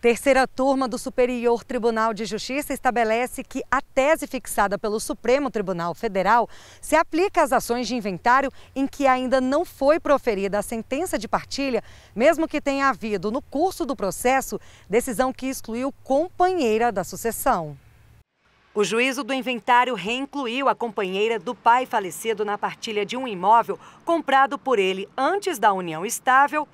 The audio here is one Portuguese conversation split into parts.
Terceira turma do Superior Tribunal de Justiça estabelece que a tese fixada pelo Supremo Tribunal Federal se aplica às ações de inventário em que ainda não foi proferida a sentença de partilha, mesmo que tenha havido, no curso do processo, decisão que excluiu companheira da sucessão. O juízo do inventário reincluiu a companheira do pai falecido na partilha de um imóvel comprado por ele antes da união estável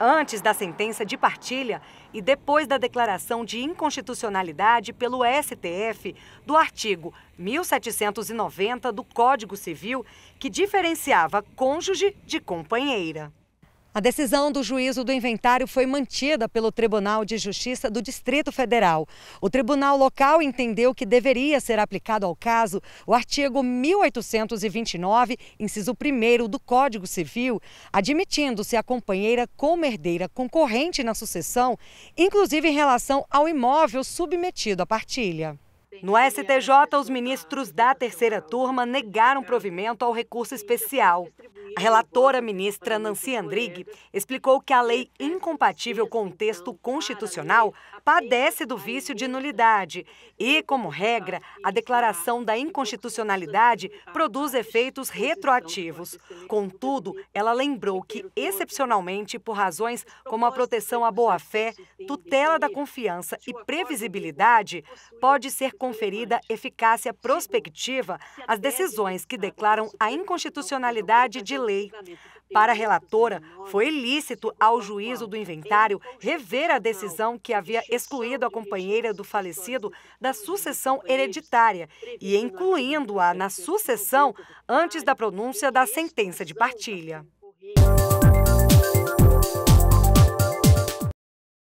antes da sentença de partilha e depois da declaração de inconstitucionalidade pelo STF do artigo 1790 do Código Civil, que diferenciava cônjuge de companheira. A decisão do juízo do inventário foi mantida pelo Tribunal de Justiça do Distrito Federal. O tribunal local entendeu que deveria ser aplicado ao caso o artigo 1829, inciso 1 do Código Civil, admitindo-se a companheira como herdeira concorrente na sucessão, inclusive em relação ao imóvel submetido à partilha. No STJ, os ministros da terceira turma negaram provimento ao recurso especial. A relatora ministra Nancy Andrighi explicou que a lei incompatível com o texto constitucional padece do vício de nulidade e, como regra, a declaração da inconstitucionalidade produz efeitos retroativos. Contudo, ela lembrou que, excepcionalmente, por razões como a proteção à boa-fé, tutela da confiança e previsibilidade, pode ser conferida eficácia prospectiva às decisões que declaram a inconstitucionalidade de lei. Para a relatora, foi ilícito ao juízo do inventário rever a decisão que havia excluído a companheira do falecido da sucessão hereditária e incluindo-a na sucessão antes da pronúncia da sentença de partilha.